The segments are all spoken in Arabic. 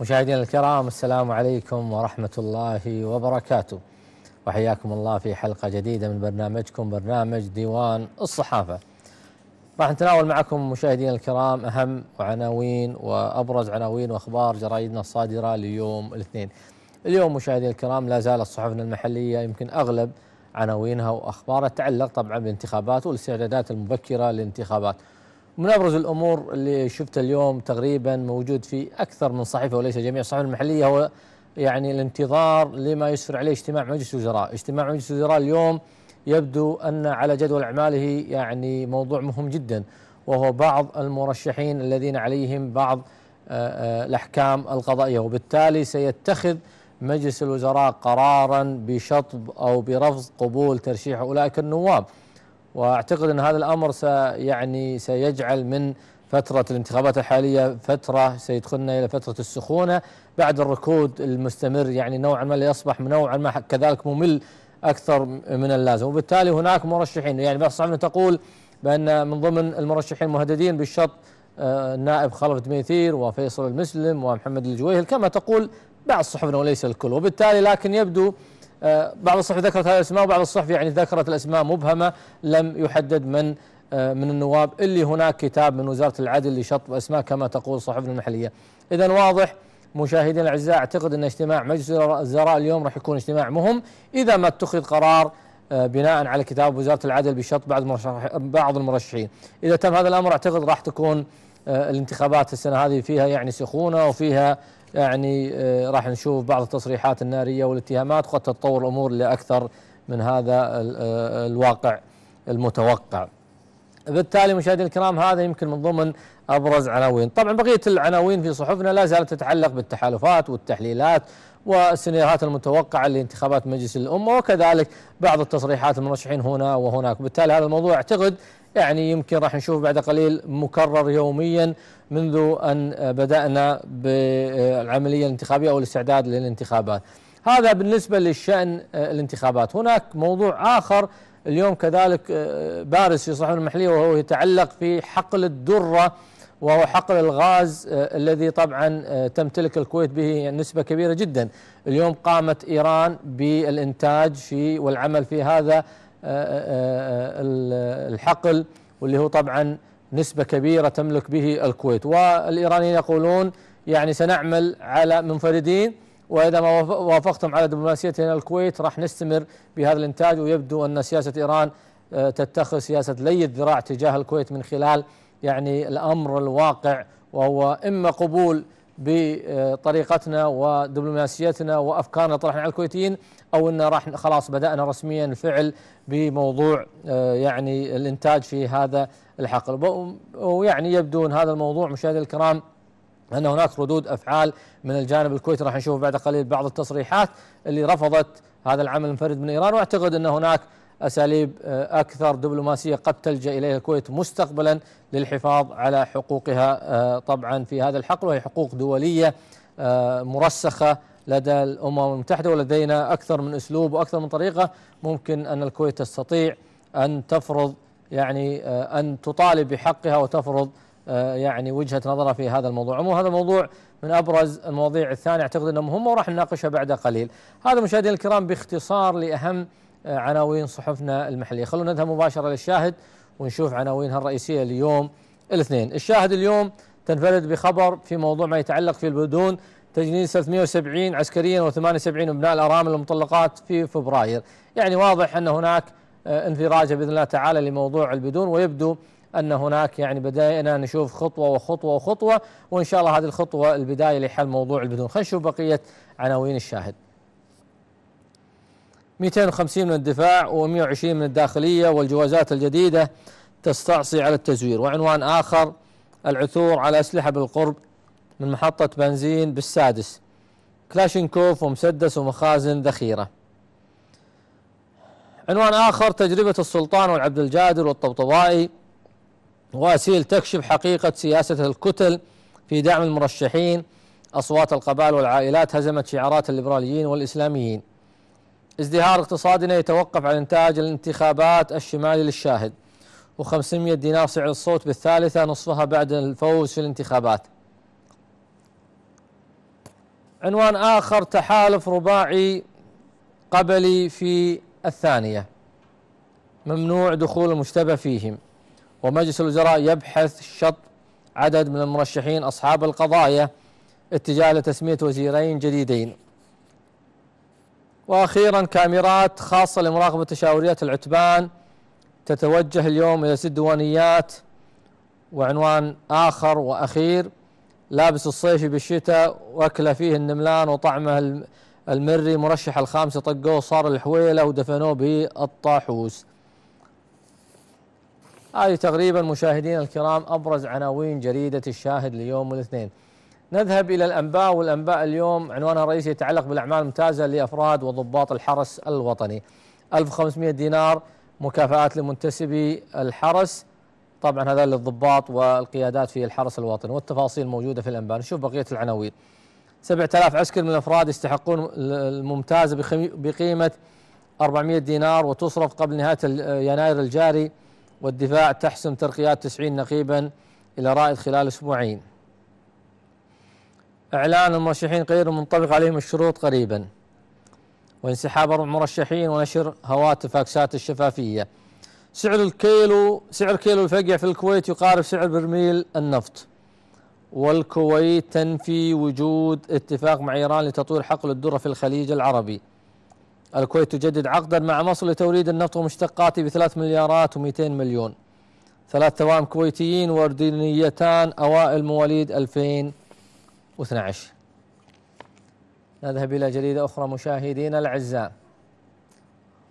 مشاهدينا الكرام السلام عليكم ورحمة الله وبركاته وحياكم الله في حلقة جديدة من برنامجكم برنامج ديوان الصحافة راح نتناول معكم مشاهدينا الكرام أهم وعناوين وأبرز عناوين وأخبار جرائدنا الصادرة ليوم الاثنين اليوم مشاهدينا الكرام لا زالت صحفنا المحلية يمكن أغلب عناوينها وأخبارها تتعلق طبعا بالانتخابات والاستعدادات المبكرة للانتخابات من ابرز الامور اللي شفتها اليوم تقريبا موجود في اكثر من صحيفه وليس جميع الصحف المحليه هو يعني الانتظار لما يسر عليه اجتماع مجلس الوزراء، اجتماع مجلس الوزراء اليوم يبدو ان على جدول اعماله يعني موضوع مهم جدا وهو بعض المرشحين الذين عليهم بعض آه، آه، الاحكام القضائيه وبالتالي سيتخذ مجلس الوزراء قرارا بشطب او برفض قبول ترشيح اولئك النواب. واعتقد ان هذا الامر سيعني سيجعل من فترة الانتخابات الحالية فترة سيدخلنا إلى فترة السخونة بعد الركود المستمر يعني نوعا ما يصبح نوعا ما كذلك ممل أكثر من اللازم وبالتالي هناك مرشحين يعني بعض الصحف تقول بأن من ضمن المرشحين المهددين بالشط النائب آه، خلف دميثير وفيصل المسلم ومحمد الجويهل كما تقول بعض الصحف وليس الكل وبالتالي لكن يبدو آه، بعض الصحف ذكرت هذه الاسماء وبعض الصحف يعني ذكرت الاسماء مبهمه لم يحدد من آه، من النواب اللي هناك كتاب من وزاره العدل لشطب اسماء كما تقول صحفنا المحليه. اذا واضح مشاهدينا الاعزاء اعتقد ان اجتماع مجلس الوزراء اليوم راح يكون اجتماع مهم اذا ما اتخذ قرار آه، بناء على كتاب وزاره العدل بشط بعض بعض المرشحين. اذا تم هذا الامر اعتقد راح تكون الانتخابات السنه هذه فيها يعني سخونه وفيها يعني آه، راح نشوف بعض التصريحات الناريه والاتهامات قد تتطور الامور لاكثر من هذا آه، الواقع المتوقع. بالتالي مشاهدينا الكرام هذا يمكن من ضمن ابرز عناوين، طبعا بقيه العناوين في صحفنا لا زالت تتعلق بالتحالفات والتحليلات والسيناريوهات المتوقعة لانتخابات مجلس الأمة وكذلك بعض التصريحات المرشحين هنا وهناك بالتالي هذا الموضوع أعتقد يعني يمكن راح نشوف بعد قليل مكرر يوميا منذ أن بدأنا بالعملية الانتخابية أو الاستعداد للانتخابات هذا بالنسبة للشأن الانتخابات هناك موضوع آخر اليوم كذلك آه، بارز في صحون المحلية وهو يتعلق في حقل الدرة وهو حقل الغاز آه، الذي طبعا آه، تمتلك الكويت به نسبة كبيرة جدا اليوم قامت إيران بالإنتاج في والعمل في هذا آه، الحقل واللي هو طبعا نسبة كبيرة تملك به الكويت والإيرانيين يقولون يعني سنعمل على منفردين وإذا ما وافقتم على دبلوماسيتنا الكويت راح نستمر بهذا الإنتاج ويبدو أن سياسة إيران تتخذ سياسة لي الذراع تجاه الكويت من خلال يعني الامر الواقع وهو اما قبول بطريقتنا ودبلوماسيتنا وافكارنا طرحنا على الكويتيين او ان راح خلاص بدانا رسميا الفعل بموضوع آه، يعني الانتاج في هذا الحقل ويعني يبدو ان هذا الموضوع مشاهدي الكرام ان هناك ردود افعال من الجانب الكويتي راح نشوف بعد قليل بعض التصريحات اللي رفضت هذا العمل المنفرد من ايران واعتقد ان هناك أساليب آه، أكثر دبلوماسية قد تلجأ إليها الكويت مستقبلا للحفاظ على حقوقها آه، طبعا في هذا الحقل وهي حقوق دولية آه، مرسخة لدى الأمم المتحدة ولدينا أكثر من أسلوب وأكثر من طريقة ممكن أن الكويت تستطيع أن تفرض يعني أن تطالب بحقها وتفرض يعني وجهة نظرها في هذا الموضوع عموما هذا الموضوع من أبرز المواضيع الثانية أعتقد أنه مهمة وراح نناقشها بعد قليل هذا مشاهدينا الكرام باختصار لأهم عناوين صحفنا المحلية خلونا نذهب مباشرة للشاهد ونشوف عناوينها الرئيسية اليوم الاثنين الشاهد اليوم تنفرد بخبر في موضوع ما يتعلق في البدون تجنيد 370 عسكريا و78 ابناء الارامل المطلقات في فبراير، يعني واضح ان هناك آه، انفراجه باذن الله تعالى لموضوع البدون ويبدو ان هناك يعني بدأنا نشوف خطوه وخطوه وخطوه وان شاء الله هذه الخطوه البدايه لحل موضوع البدون، خلينا نشوف بقيه عناوين الشاهد. 250 من الدفاع و120 من الداخلية والجوازات الجديدة تستعصي على التزوير وعنوان آخر العثور على أسلحة بالقرب من محطة بنزين بالسادس كلاشينكوف ومسدس ومخازن ذخيرة عنوان آخر تجربة السلطان والعبد الجادر والطبطبائي وأسيل تكشف حقيقة سياسة الكتل في دعم المرشحين أصوات القبائل والعائلات هزمت شعارات الليبراليين والإسلاميين ازدهار اقتصادنا يتوقف على إنتاج الانتخابات الشمالي للشاهد و500 دينار سعر الصوت بالثالثة نصفها بعد الفوز في الانتخابات عنوان آخر تحالف رباعي قبلي في الثانية ممنوع دخول المشتبه فيهم ومجلس الوزراء يبحث شط عدد من المرشحين أصحاب القضايا اتجاه لتسمية وزيرين جديدين وأخيرا كاميرات خاصة لمراقبة تشاوريات العتبان تتوجه اليوم إلى ست دوانيات وعنوان آخر وأخير لابس الصيفي بالشتاء وأكله فيه النملان وطعمه المري مرشح الخامسة طقوه صار الحويلة ودفنوه بالطاحوس هذه تقريبا مشاهدينا الكرام أبرز عناوين جريدة الشاهد ليوم الاثنين نذهب إلى الأنباء والأنباء اليوم عنوانها الرئيسي يتعلق بالأعمال الممتازة لأفراد وضباط الحرس الوطني 1500 دينار مكافآت لمنتسبي الحرس طبعا هذا للضباط والقيادات في الحرس الوطني والتفاصيل موجودة في الأنباء نشوف بقية العناوين 7000 عسكر من الأفراد يستحقون الممتازة بقيمة 400 دينار وتصرف قبل نهاية يناير الجاري والدفاع تحسم ترقيات 90 نقيبا إلى رائد خلال أسبوعين إعلان المرشحين غير منطبق عليهم الشروط قريبا وانسحاب أربع مرشحين ونشر هواتف فاكسات الشفافية سعر الكيلو سعر كيلو الفقع في الكويت يقارب سعر برميل النفط والكويت تنفي وجود اتفاق مع إيران لتطوير حقل الدرة في الخليج العربي الكويت تجدد عقدا مع مصر لتوريد النفط ومشتقاته بثلاث مليارات و200 مليون ثلاث توائم كويتيين وأردنيتان أوائل مواليد 2000 12 نذهب إلى جريدة أخرى مشاهدينا الأعزاء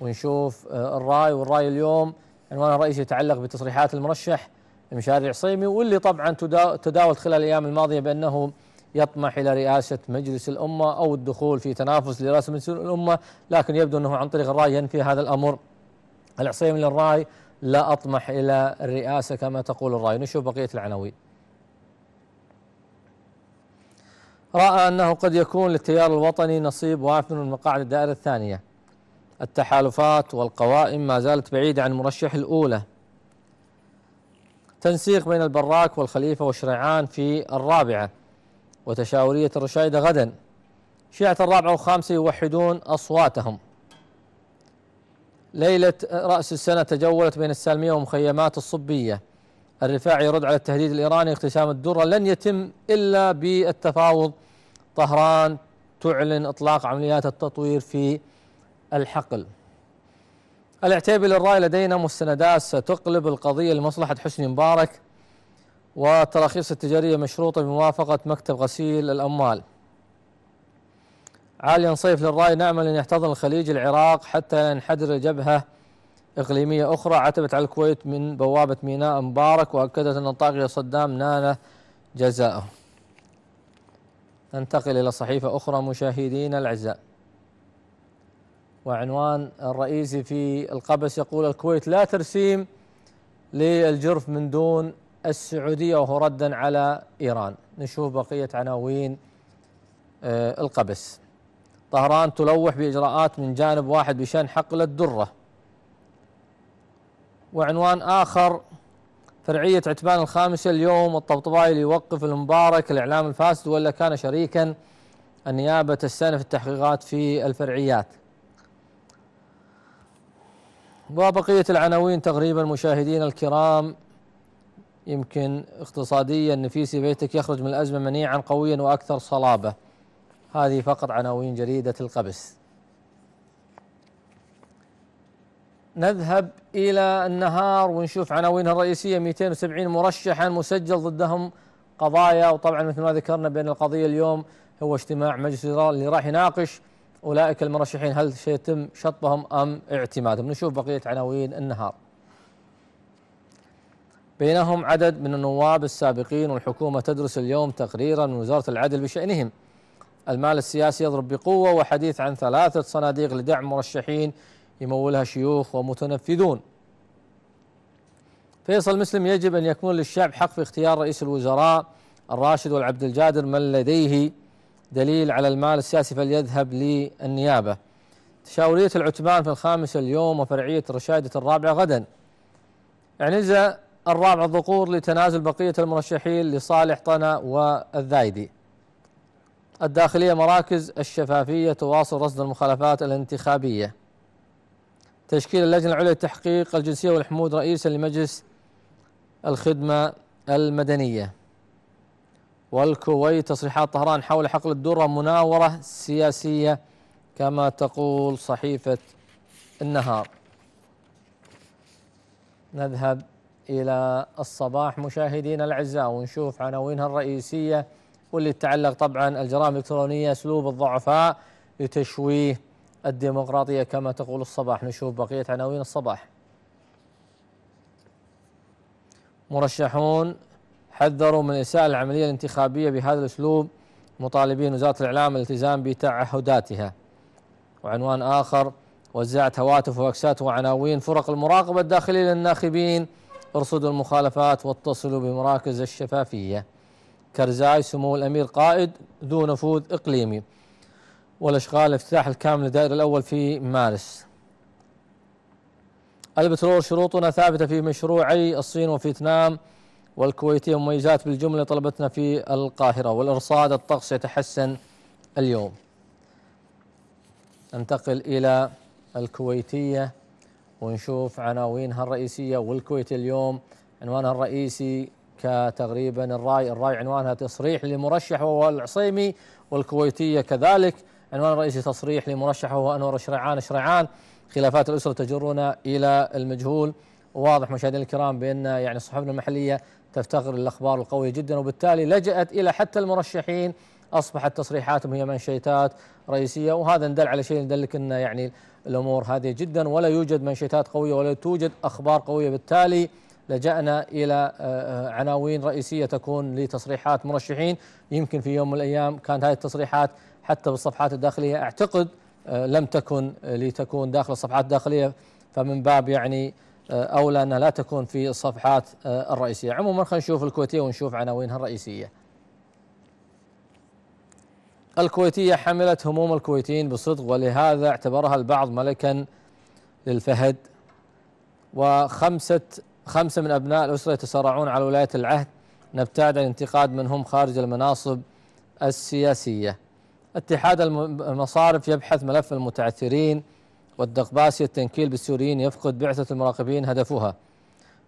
ونشوف آه، الرأي والرأي اليوم عنوان الرئيسي يتعلق بتصريحات المرشح مشاري صيمي واللي طبعا تداولت خلال الأيام الماضية بأنه يطمح إلى رئاسة مجلس الأمة أو الدخول في تنافس لرئاسة مجلس الأمة لكن يبدو أنه عن طريق الرأي ينفي هذا الأمر العصيمي للرأي لا أطمح إلى الرئاسة كما تقول الرأي نشوف بقية العناوين رأى أنه قد يكون للتيار الوطني نصيب وافر من مقاعد الدائرة الثانية التحالفات والقوائم ما زالت بعيدة عن مرشح الأولى تنسيق بين البراك والخليفة وشريعان في الرابعة وتشاورية الرشايدة غدا شيعة الرابعة والخامسة يوحدون أصواتهم ليلة رأس السنة تجولت بين السالمية ومخيمات الصبية الرفاعي يرد على التهديد الإيراني اقتسام الدرة لن يتم إلا بالتفاوض طهران تعلن إطلاق عمليات التطوير في الحقل العتيبي للرأي لدينا مستندات ستقلب القضية لمصلحة حسني مبارك والتراخيص التجارية مشروطة بموافقة مكتب غسيل الأموال عاليا صيف للرأي نعمل أن يحتضن الخليج العراق حتى ينحدر الجبهة إقليمية أخرى عتبت على الكويت من بوابة ميناء مبارك وأكدت أن طاغية صدام نال جزاءه ننتقل إلى صحيفة أخرى مشاهدينا الأعزاء وعنوان الرئيسي في القبس يقول الكويت لا ترسيم للجرف من دون السعودية وهو ردا على إيران نشوف بقية عناوين آه، القبس طهران تلوح بإجراءات من جانب واحد بشان حقل الدرة وعنوان آخر فرعية عتبان الخامسة اليوم الطبطبائي ليوقف المبارك الإعلام الفاسد ولا كان شريكا النيابة السنة في التحقيقات في الفرعيات وبقية العناوين تقريبا مشاهدينا الكرام يمكن اقتصاديا نفيسي بيتك يخرج من الأزمة منيعا قويا وأكثر صلابة هذه فقط عناوين جريدة القبس نذهب إلى النهار ونشوف عناوينها الرئيسية 270 مرشحا مسجل ضدهم قضايا وطبعا مثل ما ذكرنا بأن القضية اليوم هو اجتماع مجلس الإدارة اللي راح يناقش أولئك المرشحين هل سيتم شطبهم أم اعتمادهم نشوف بقية عناوين النهار بينهم عدد من النواب السابقين والحكومة تدرس اليوم تقريرا من وزارة العدل بشأنهم المال السياسي يضرب بقوة وحديث عن ثلاثة صناديق لدعم مرشحين يمولها شيوخ ومتنفذون فيصل مسلم يجب أن يكون للشعب حق في اختيار رئيس الوزراء الراشد والعبد الجادر من لديه دليل على المال السياسي فليذهب للنيابة تشاورية العتبان في الخامسة اليوم وفرعية رشادة الرابعة غدا عنزة يعني الرابع الذكور لتنازل بقية المرشحين لصالح طنا والذايدي الداخلية مراكز الشفافية تواصل رصد المخالفات الانتخابية تشكيل اللجنة العليا لتحقيق الجنسية والحمود رئيسا لمجلس الخدمة المدنية والكويت تصريحات طهران حول حقل الدرة مناورة سياسية كما تقول صحيفة النهار نذهب إلى الصباح مشاهدينا الأعزاء ونشوف عناوينها الرئيسية واللي تتعلق طبعا الجرائم الإلكترونية أسلوب الضعفاء لتشويه الديمقراطية كما تقول الصباح نشوف بقية عناوين الصباح مرشحون حذروا من إساءة العملية الانتخابية بهذا الأسلوب مطالبين وزارة الإعلام الالتزام بتعهداتها وعنوان آخر وزعت هواتف وأكسات وعناوين فرق المراقبة الداخلية للناخبين ارصدوا المخالفات واتصلوا بمراكز الشفافية كرزاي سمو الأمير قائد ذو نفوذ إقليمي والاشغال الافتتاح الكامل للدائره الاول في مارس البترول شروطنا ثابته في مشروعي الصين وفيتنام والكويتيه مميزات بالجمله طلبتنا في القاهره والارصاد الطقس يتحسن اليوم ننتقل الى الكويتيه ونشوف عناوينها الرئيسيه والكويت اليوم عنوانها الرئيسي كتقريبا الراي الراي عنوانها تصريح لمرشح وهو العصيمي والكويتيه كذلك عنوان رئيسي تصريح لمرشحه هو أنور الشريعان الشريعان خلافات الأسرة تجرنا إلى المجهول واضح مشاهدينا الكرام بأن يعني صحفنا المحلية تفتقر للأخبار القوية جدا وبالتالي لجأت إلى حتى المرشحين أصبحت تصريحاتهم هي منشيتات رئيسية وهذا ندل على شيء ندلك أن يعني الأمور هذه جدا ولا يوجد منشيتات قوية ولا توجد أخبار قوية بالتالي لجأنا إلى آه، عناوين رئيسية تكون لتصريحات مرشحين يمكن في يوم من الأيام كانت هذه التصريحات حتى بالصفحات الداخلية أعتقد آه، لم تكن آه، لتكون داخل الصفحات الداخلية فمن باب يعني آه، أولى أنها لا تكون في الصفحات الرئيسية عموما خلينا نشوف الكويتية ونشوف عناوينها الرئيسية الكويتية حملت هموم الكويتيين بصدق ولهذا اعتبرها البعض ملكا للفهد وخمسة خمسة من أبناء الأسرة يتسارعون على ولاية العهد نبتعد عن انتقاد منهم خارج المناصب السياسية اتحاد المصارف يبحث ملف المتعثرين والدقباسي التنكيل بالسوريين يفقد بعثة المراقبين هدفها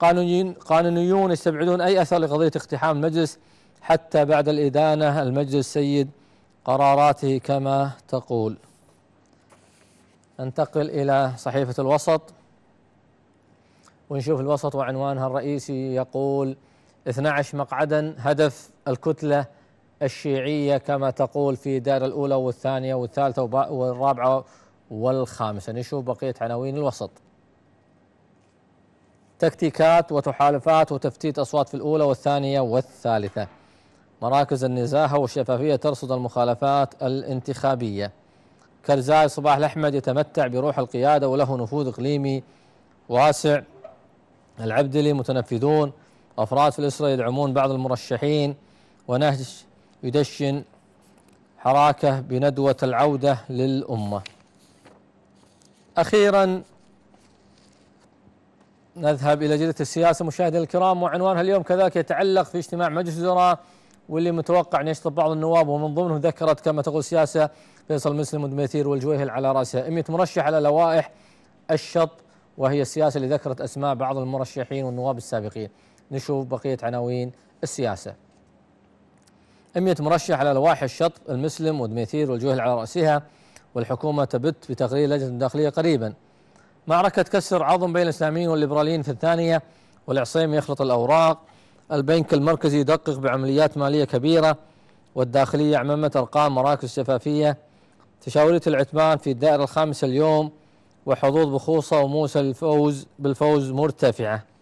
قانونيون, قانونيون يستبعدون أي أثر لقضية اقتحام المجلس حتى بعد الإدانة المجلس سيد قراراته كما تقول ننتقل إلى صحيفة الوسط ونشوف الوسط وعنوانها الرئيسي يقول 12 مقعدا هدف الكتلة الشيعية كما تقول في دار الأولى والثانية والثالثة والرابعة والخامسة نشوف بقية عناوين الوسط تكتيكات وتحالفات وتفتيت أصوات في الأولى والثانية والثالثة مراكز النزاهة والشفافية ترصد المخالفات الانتخابية كرزاي صباح الأحمد يتمتع بروح القيادة وله نفوذ إقليمي واسع العبدلي متنفذون أفراد في الأسرة يدعمون بعض المرشحين ونهج يدشن حراكه بندوة العودة للأمة أخيرا نذهب إلى جدة السياسة مشاهدينا الكرام وعنوانها اليوم كذلك يتعلق في اجتماع مجلس الوزراء واللي متوقع أن يشطب بعض النواب ومن ضمنهم ذكرت كما تقول السياسه فيصل مسلم والدميثير والجويهل على رأسها 100 مرشح على لوائح الشط وهي السياسة اللي ذكرت أسماء بعض المرشحين والنواب السابقين نشوف بقية عناوين السياسة 100 مرشح على لوائح الشطب المسلم ودميثير والجهل على رأسها والحكومة تبت بتقرير لجنة داخلية قريبا معركة كسر عظم بين الإسلاميين والليبراليين في الثانية والعصيم يخلط الأوراق البنك المركزي يدقق بعمليات مالية كبيرة والداخلية عممت أرقام مراكز شفافية تشاورية العتبان في الدائرة الخامسة اليوم وحظوظ بخوصة وموسى الفوز بالفوز مرتفعة